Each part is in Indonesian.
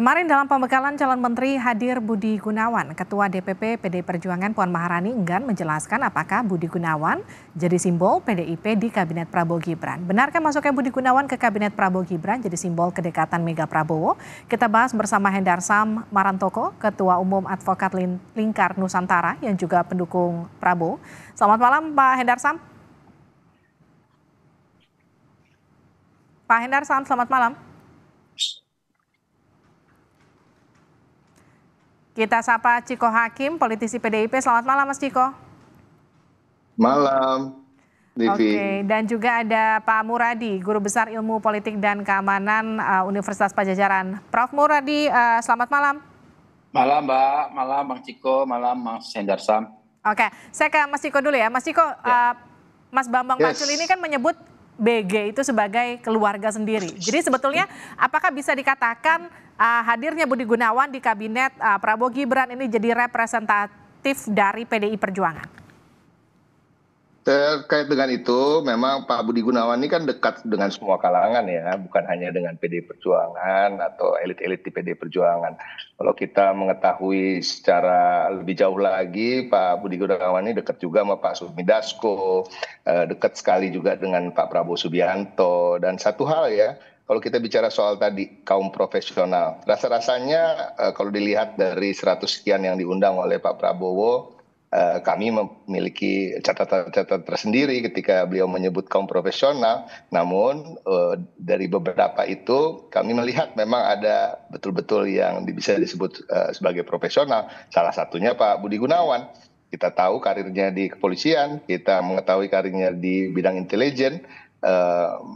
Kemarin dalam pembekalan calon menteri hadir Budi Gunawan, Ketua DPP PD Perjuangan Puan Maharani enggan menjelaskan apakah Budi Gunawan jadi simbol PDIP di Kabinet Prabowo Gibran. Benarkah masuknya Budi Gunawan ke Kabinet Prabowo Gibran jadi simbol kedekatan Mega Prabowo? Kita bahas bersama Hendar Sam Marantoko, Ketua Umum Advokat Lingkar Nusantara yang juga pendukung Prabowo. Selamat malam Pak Hendar Sam. Pak Hendar Sam, selamat malam. Kita sapa Ciko Hakim, politisi PDIP. Selamat malam Mas Ciko. Malam. Oke, okay. dan juga ada Pak Muradi, Guru Besar Ilmu Politik dan Keamanan uh, Universitas Pajajaran. Prof Muradi, uh, selamat malam. Malam Mbak, malam Bang Ciko, malam Mas Hendarsam. Oke, okay. saya ke Mas Ciko dulu ya. Mas Ciko, ya. Uh, Mas Bambang yes. Pacul ini kan menyebut BG itu sebagai keluarga sendiri. Jadi sebetulnya apakah bisa dikatakan uh, hadirnya Budi Gunawan di kabinet uh, Prabowo Gibran ini jadi representatif dari PDI Perjuangan? Terkait dengan itu, memang Pak Budi Gunawan ini kan dekat dengan semua kalangan ya, bukan hanya dengan PD Perjuangan atau elit-elit di PD Perjuangan. Kalau kita mengetahui secara lebih jauh lagi, Pak Budi Gunawan ini dekat juga sama Pak Dasko, eh, dekat sekali juga dengan Pak Prabowo Subianto, dan satu hal ya, kalau kita bicara soal tadi kaum profesional, rasa-rasanya eh, kalau dilihat dari seratus sekian yang diundang oleh Pak Prabowo, Eh, kami memiliki catatan-catatan tersendiri ketika beliau menyebut kaum profesional. Namun uh, dari beberapa itu kami melihat memang ada betul-betul yang bisa disebut uh, sebagai profesional. Salah satunya Pak Budi Gunawan. Kita tahu karirnya di kepolisian, kita mengetahui karirnya di bidang intelijen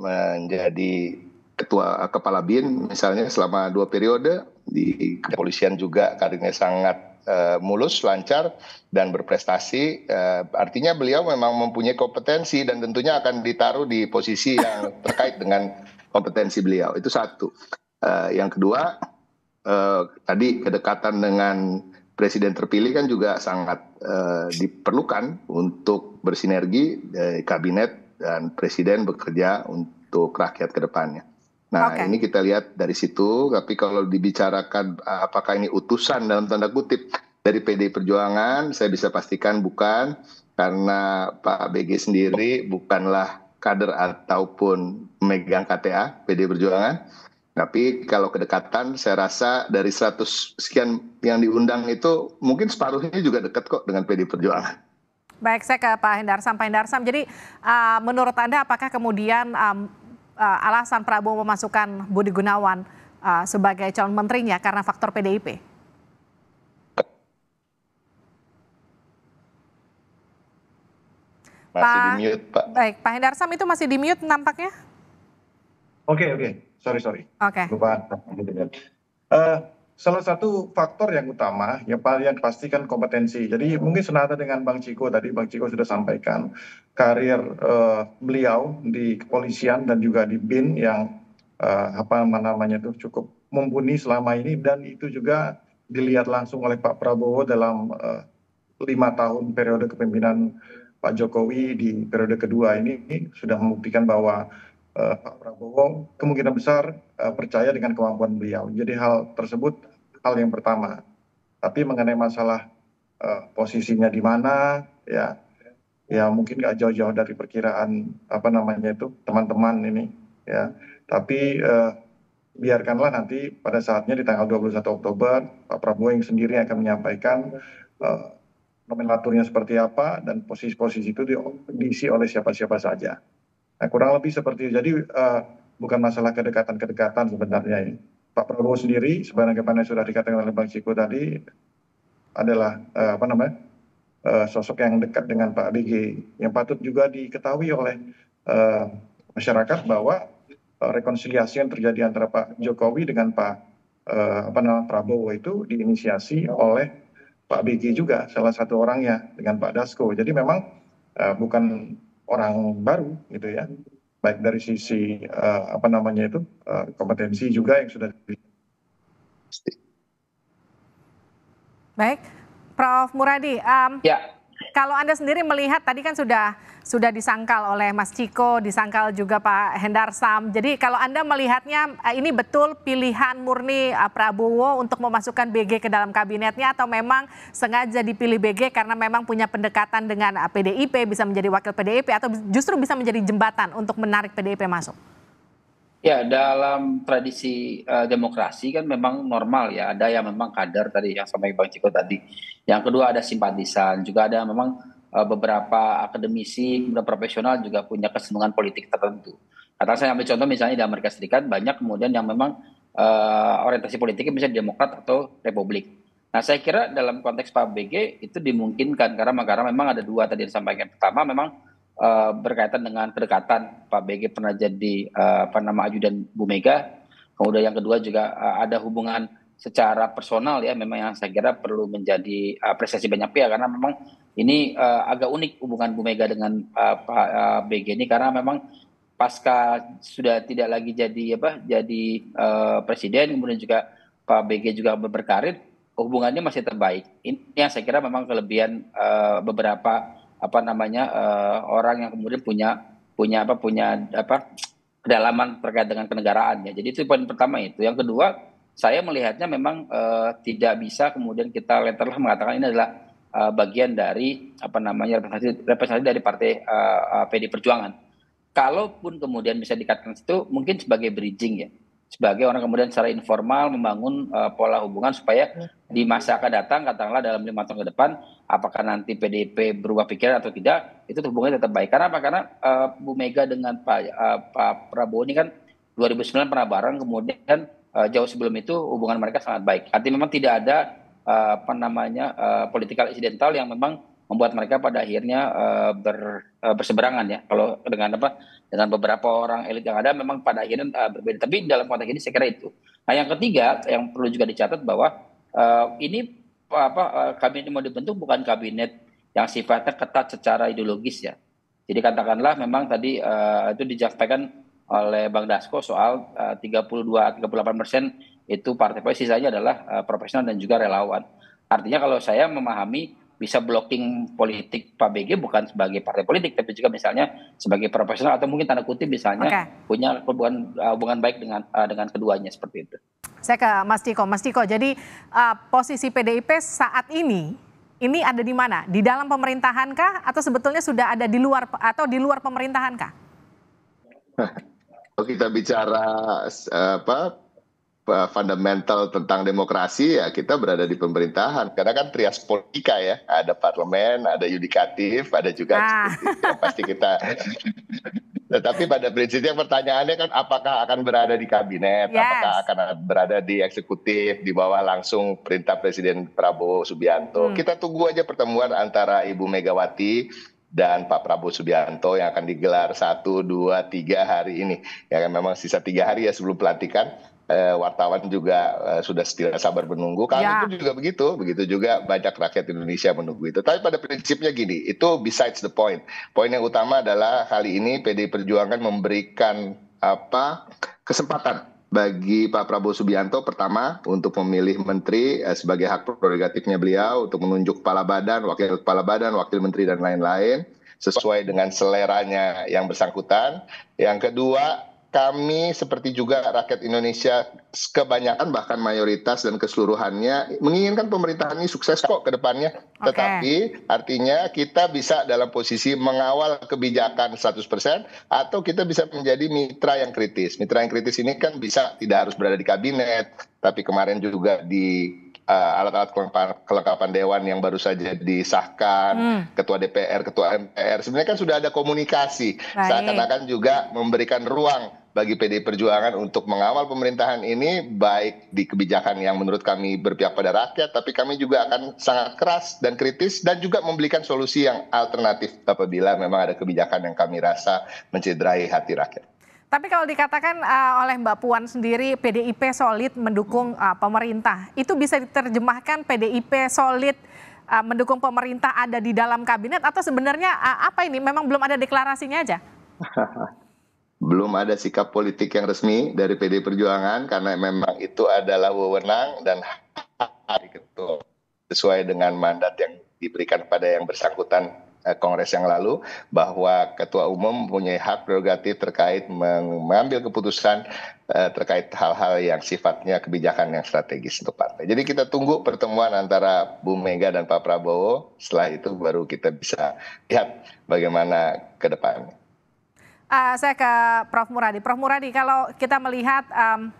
menjadi ketua kepala bin misalnya selama dua periode di kepolisian juga karirnya sangat Eh, mulus, lancar, dan berprestasi. Eh, artinya beliau memang mempunyai kompetensi dan tentunya akan ditaruh di posisi yang terkait dengan kompetensi beliau. Itu satu. Eh, yang kedua, tadi kedekatan dengan presiden terpilih kan juga sangat diperlukan untuk bersinergi dari kabinet dan presiden bekerja untuk rakyat ke depannya. Nah, okay. ini kita lihat dari situ, tapi kalau dibicarakan eh, apakah ini utusan dalam tanda kutip dari PD Perjuangan, saya bisa pastikan bukan karena Pak BG sendiri bukanlah kader ataupun megang KTA PD Perjuangan. Tapi kalau kedekatan saya rasa dari 100 sekian yang diundang itu mungkin separuhnya juga dekat kok dengan PD Perjuangan. Baik, saya ke Pak Hendarsam. Pak Hendarsam, jadi uh, menurut Anda apakah kemudian um, uh, alasan Prabowo memasukkan Budi Gunawan uh, sebagai calon menterinya karena faktor PDIP? Masih Pak, di mute, Pak. Baik, Pak Hendarsam itu masih di mute nampaknya? Oke, okay, oke. Okay. Sorry, sorry. Oke. Okay. Lupa. Uh, salah satu faktor yang utama yang pasti pastikan kompetensi jadi mungkin senada dengan bang ciko tadi bang ciko sudah sampaikan karir eh, beliau di kepolisian dan juga di bin yang eh, apa namanya itu cukup mumpuni selama ini dan itu juga dilihat langsung oleh Pak Prabowo dalam eh, lima tahun periode kepemimpinan Pak Jokowi di periode kedua ini, ini sudah membuktikan bahwa Eh, Pak Prabowo kemungkinan besar eh, percaya dengan kemampuan beliau. Jadi hal tersebut hal yang pertama. Tapi mengenai masalah eh, posisinya di mana, ya, ya mungkin nggak jauh-jauh dari perkiraan apa namanya itu teman-teman ini, ya. Tapi biarkanlah nanti pada saatnya di tanggal 21 Oktober Pak Prabowo yang sendiri akan menyampaikan uh, nomenklaturnya seperti apa dan posisi-posisi itu diisi oleh siapa-siapa saja. Nah, kurang lebih seperti itu jadi eh, bukan masalah kedekatan kedekatan sebenarnya ya pak prabowo sendiri sebagaimana sudah dikatakan oleh bang ciko tadi adalah eh, apa namanya eh, sosok yang dekat dengan Pak BG yang patut juga diketahui oleh masyarakat bahwa rekonsiliasi yang terjadi antara Pak Jokowi dengan Pak uh, apa namanya Prabowo itu diinisiasi oleh Pak BG juga salah satu orangnya dengan Pak Dasko. Jadi memang uh, bukan orang baru gitu ya baik dari sisi uh, apa namanya itu uh, kompetensi juga yang sudah baik Prof Muradi um, ya kalau Anda sendiri melihat tadi kan sudah sudah disangkal oleh Mas Ciko, disangkal juga Pak Hendarsam. Jadi kalau Anda melihatnya eh, ini betul pilihan murni eh, Prabowo untuk memasukkan BG ke dalam kabinetnya atau memang sengaja dipilih BG karena memang punya pendekatan dengan PDIP eh, bisa menjadi wakil PDIP atau justru bisa menjadi jembatan untuk menarik PDIP masuk? Ya, dalam tradisi uh, demokrasi kan memang normal ya. Ada yang memang kader tadi yang sampai Bang Ciko tadi. Yang kedua ada simpatisan, juga ada memang uh, beberapa akademisi, kemudian profesional juga punya kesenangan politik tertentu. Kata saya ambil contoh misalnya di Amerika Serikat banyak kemudian yang memang uh, orientasi politiknya bisa Demokrat atau Republik. Nah, saya kira dalam konteks Pak BG itu dimungkinkan karena karena memang ada dua tadi yang disampaikan. Pertama memang uh, berkaitan dengan kedekatan Pak BG pernah jadi uh, apa nama ajudan Bu Mega. Kemudian yang kedua juga uh, ada hubungan secara personal ya memang yang saya kira perlu menjadi apresiasi banyak pihak karena memang ini uh, agak unik hubungan Bu Mega dengan uh, Pak uh, BG ini karena memang pasca sudah tidak lagi jadi apa jadi uh, presiden kemudian juga Pak BG juga berkarir hubungannya masih terbaik. Ini yang saya kira memang kelebihan uh, beberapa apa namanya uh, orang yang kemudian punya punya apa punya apa kedalaman terkait dengan kenegaraannya Jadi itu poin pertama itu. Yang kedua, saya melihatnya memang uh, tidak bisa kemudian kita letterlah mengatakan ini adalah uh, bagian dari apa namanya representasi, representasi dari partai PD Perjuangan. Kalaupun kemudian bisa dikatakan itu mungkin sebagai bridging ya sebagai orang kemudian secara informal membangun uh, pola hubungan supaya iya. di masa akan datang katakanlah dalam lima tahun ke depan apakah nanti PDIP berubah pikiran atau tidak itu hubungannya tetap baik karena apa karena uh, Bu Mega dengan Pak, uh, Pak Prabowo ini kan 2009 pernah bareng kemudian uh, jauh sebelum itu hubungan mereka sangat baik artinya memang tidak ada uh, apa namanya uh, political incidental yang memang membuat mereka pada akhirnya uh, ber, uh, berseberangan ya kalau dengan apa dengan beberapa orang elit yang ada memang pada akhirnya uh, berbeda tapi dalam konteks ini saya kira itu nah yang ketiga yang perlu juga dicatat bahwa uh, ini apa uh, kabinet mau dibentuk bukan kabinet yang sifatnya ketat secara ideologis ya jadi katakanlah memang tadi uh, itu dijelaskan oleh Bang Dasko soal uh, 32 38 persen itu partai politik sisanya adalah uh, profesional dan juga relawan artinya kalau saya memahami bisa blocking politik Pak BG bukan sebagai partai politik tapi juga misalnya sebagai profesional atau mungkin tanda kutip misalnya okay. punya hubungan uh, hubungan baik dengan uh, dengan keduanya seperti itu. Saya ke Mas Tiko, Mas Tiko. Jadi uh, posisi PDIP saat ini ini ada di mana? Di dalam pemerintahan kah atau sebetulnya sudah ada di luar atau di luar pemerintahan kah? Kalau kita bicara apa Eh, fundamental tentang demokrasi ya kita berada di pemerintahan karena kan trias politika ya ada parlemen ada yudikatif ada juga ah. Ya, pasti kita tetapi pada prinsipnya pertanyaannya kan apakah akan berada di kabinet yes. apakah akan berada di eksekutif di bawah langsung perintah presiden Prabowo Subianto hmm. kita tunggu aja pertemuan antara Ibu Megawati dan Pak Prabowo Subianto yang akan digelar satu dua tiga hari ini. Ya kan memang sisa tiga hari ya sebelum pelantikan eh, wartawan juga eh, sudah tidak sabar menunggu. Kami ya. pun juga begitu, begitu juga banyak rakyat Indonesia menunggu itu. Tapi pada prinsipnya gini, itu besides the point. Poin yang utama adalah kali ini PD Perjuangan memberikan apa kesempatan bagi Pak Prabowo Subianto pertama untuk memilih menteri eh, sebagai hak prerogatifnya beliau untuk menunjuk kepala badan, wakil kepala badan, wakil menteri dan lain-lain sesuai dengan seleranya yang bersangkutan. Yang kedua, kami seperti juga rakyat Indonesia kebanyakan bahkan mayoritas dan keseluruhannya menginginkan pemerintahan ini sukses kok ke depannya. Okay. Tetapi artinya kita bisa dalam posisi mengawal kebijakan 100% atau kita bisa menjadi mitra yang kritis. Mitra yang kritis ini kan bisa tidak harus berada di kabinet, tapi kemarin juga di alat eh, alat-alat kelengkapan, kelengkapan dewan yang baru saja disahkan, hmm. ketua DPR, ketua MPR. Sebenarnya kan sudah ada komunikasi, seakan-akan juga memberikan ruang bagi PD Perjuangan untuk mengawal pemerintahan ini baik di kebijakan yang menurut kami berpihak pada rakyat tapi kami juga akan sangat keras dan kritis dan juga memberikan solusi yang alternatif apabila memang ada kebijakan yang kami rasa mencederai hati rakyat. Tapi kalau dikatakan uh, oleh Mbak Puan sendiri PDIP solid mendukung uh, pemerintah, itu bisa diterjemahkan PDIP solid uh, mendukung pemerintah ada di dalam kabinet atau sebenarnya uh, apa ini memang belum ada deklarasinya aja? belum ada sikap politik yang resmi dari PD Perjuangan karena memang itu adalah wewenang dan hak ketua sesuai dengan mandat yang diberikan pada yang bersangkutan eh, kongres yang lalu bahwa ketua umum punya hak prerogatif terkait mengambil keputusan eh, terkait hal-hal yang sifatnya kebijakan yang strategis untuk partai. Jadi kita tunggu pertemuan antara Bu Mega dan Pak Prabowo. Setelah itu baru kita bisa lihat bagaimana ke depannya uh, saya ke Prof Muradi. Prof Muradi, kalau kita melihat um,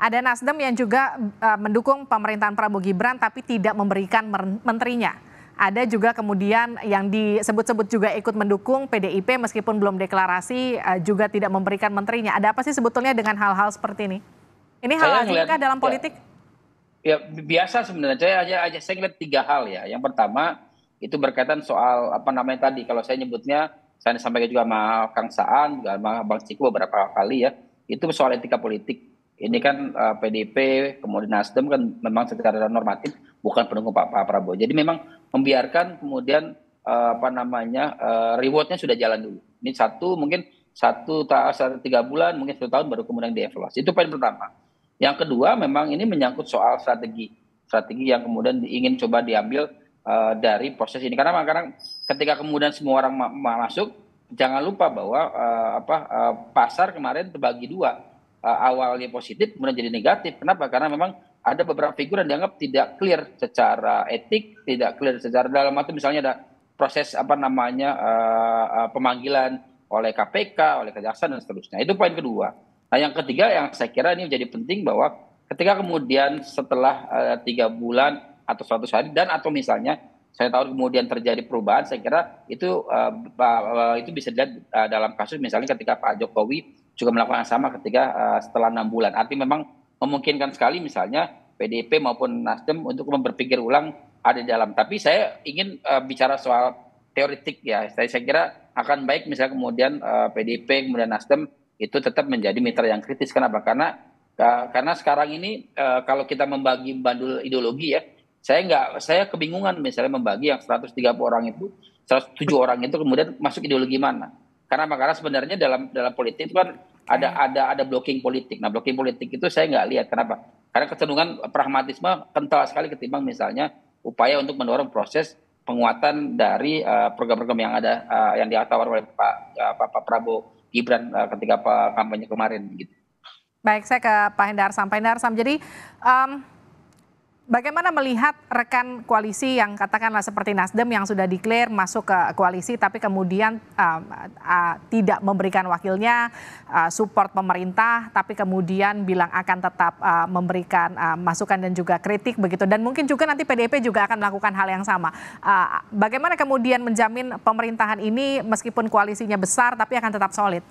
ada Nasdem yang juga uh, mendukung pemerintahan Prabowo Gibran tapi tidak memberikan menterinya. Ada juga kemudian yang disebut-sebut juga ikut mendukung PDIP meskipun belum deklarasi uh, juga tidak memberikan menterinya. Ada apa sih sebetulnya dengan hal-hal seperti ini? Ini hal lazimkah dalam ya. politik? Ya, ya biasa sebenarnya. Saya aja aja saya ngeliat tiga hal ya. Yang pertama itu berkaitan soal apa namanya tadi kalau saya nyebutnya saya sampaikan juga sama Kang Saan juga sama Bang Ciko beberapa kali ya itu soal etika politik ini kan uh, eh, PDP kemudian Nasdem kan memang secara normatif bukan pendukung Pak, Pak Prabowo jadi memang membiarkan kemudian uh, apa namanya uh, rewardnya sudah jalan dulu ini satu mungkin satu satu tiga bulan mungkin satu tahun baru kemudian dievaluasi itu poin pertama yang kedua memang ini menyangkut soal strategi strategi yang kemudian ingin coba diambil uh, dari proses ini karena karena ketika kemudian semua orang ma ma masuk jangan lupa bahwa uh, apa uh, pasar kemarin terbagi dua uh, awalnya positif kemudian jadi negatif kenapa karena memang ada beberapa figur yang dianggap tidak clear secara etik tidak clear secara dalam atau misalnya ada proses apa namanya uh, uh, pemanggilan oleh KPK oleh kejaksaan dan seterusnya itu poin kedua nah yang ketiga yang saya kira ini menjadi penting bahwa ketika kemudian setelah uh, tiga bulan atau suatu hari dan atau misalnya saya tahu kemudian terjadi perubahan, saya kira itu uh, itu bisa dilihat eh, dalam kasus misalnya ketika Pak Jokowi juga melakukan yang sama ketika uh, setelah enam bulan. Artinya memang memungkinkan sekali misalnya PDIP maupun Nasdem untuk berpikir ulang ada di dalam. Tapi saya ingin uh, bicara soal teoretik ya. Saya, saya kira akan baik misalnya kemudian uh, PDP kemudian Nasdem itu tetap menjadi mitra yang kritis. Kenapa? Karena uh, karena sekarang ini uh, kalau kita membagi bandul ideologi ya saya nggak, saya kebingungan misalnya membagi yang 130 orang itu, 107 orang itu kemudian masuk ideologi mana. Karena makanya sebenarnya dalam dalam politik itu kan ada iya. ada ada blocking politik. Nah blocking politik itu saya nggak lihat kenapa? Karena kecenderungan pragmatisme kental sekali ketimbang misalnya upaya untuk mendorong proses penguatan dari eh, program-program uh, yang ada uh, yang ditawar oleh Pak, uh, Pak, Prabowo Gibran uh, ketika Pak, kampanye kemarin gitu. Baik, saya ke Pak Hendar Pak Sam. jadi um, Bagaimana melihat rekan koalisi yang katakanlah seperti Nasdem yang sudah declare masuk ke koalisi tapi kemudian uh, uh, tidak memberikan wakilnya uh, support pemerintah tapi kemudian bilang akan tetap uh, memberikan uh, masukan dan juga kritik begitu dan mungkin juga nanti PDIP juga akan melakukan hal yang sama. Uh, bagaimana kemudian menjamin pemerintahan ini meskipun koalisinya besar tapi akan tetap solid?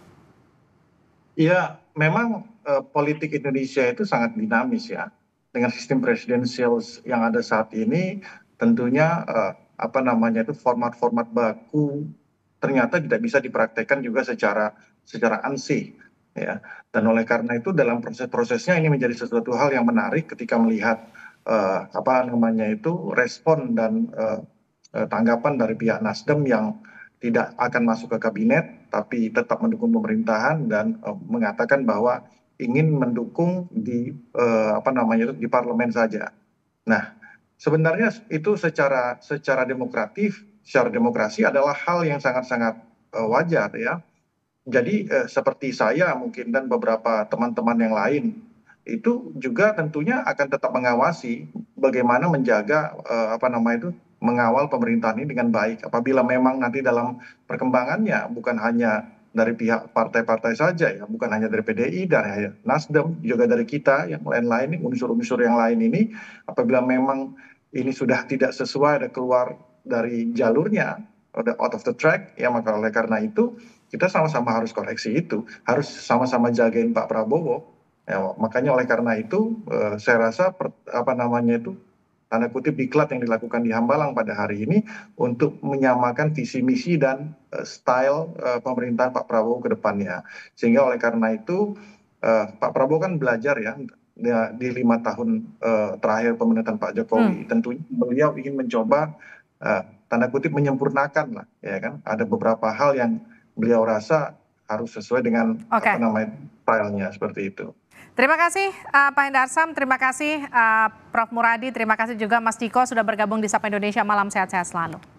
Iya, memang uh, politik Indonesia itu sangat dinamis ya dengan sistem presidensial yang ada saat ini tentunya eh, apa namanya itu format-format baku ternyata tidak bisa dipraktekkan juga secara secara ansih ya dan oleh karena itu dalam proses-prosesnya ini menjadi sesuatu hal yang menarik ketika melihat uh, apa namanya itu respon dan uh, tanggapan dari pihak Nasdem yang tidak akan masuk ke kabinet tapi tetap mendukung pemerintahan dan uh, mengatakan bahwa ingin mendukung di eh, apa namanya itu di parlemen saja. Nah, sebenarnya itu secara secara demokratif, secara demokrasi adalah hal yang sangat-sangat eh, wajar ya. Jadi eh, seperti saya mungkin dan beberapa teman-teman yang lain itu juga tentunya akan tetap mengawasi bagaimana menjaga apa nama itu mengawal pemerintahan ini dengan baik apabila memang nanti dalam perkembangannya bukan hanya dari pihak partai-partai saja ya, bukan hanya dari PDI dan Nasdem, juga dari kita yang lain-lain, unsur-unsur yang lain ini, apabila memang ini sudah tidak sesuai ada keluar dari jalurnya, ada out of the track, ya maka oleh karena itu kita sama-sama harus koreksi itu, harus sama-sama jagain Pak Prabowo. Ya, makanya oleh karena itu, eh, saya rasa apa namanya itu tanda kutip diklat yang dilakukan di Hambalang pada hari ini untuk menyamakan visi misi dan uh, style uh, pemerintahan Pak Prabowo ke depannya. Sehingga oleh karena itu uh, Pak Prabowo kan belajar ya di lima tahun uh, terakhir pemerintahan Pak Jokowi. Hmm. Tentunya beliau ingin mencoba uh, tanda kutip menyempurnakan lah, ya kan. Ada beberapa hal yang beliau rasa harus sesuai dengan okay. apa namanya filenya seperti itu. Terima kasih uh, Pak Hendarsam, terima kasih uh, Prof Muradi, terima kasih juga Mas Diko sudah bergabung di Sapa Indonesia malam sehat-sehat selalu.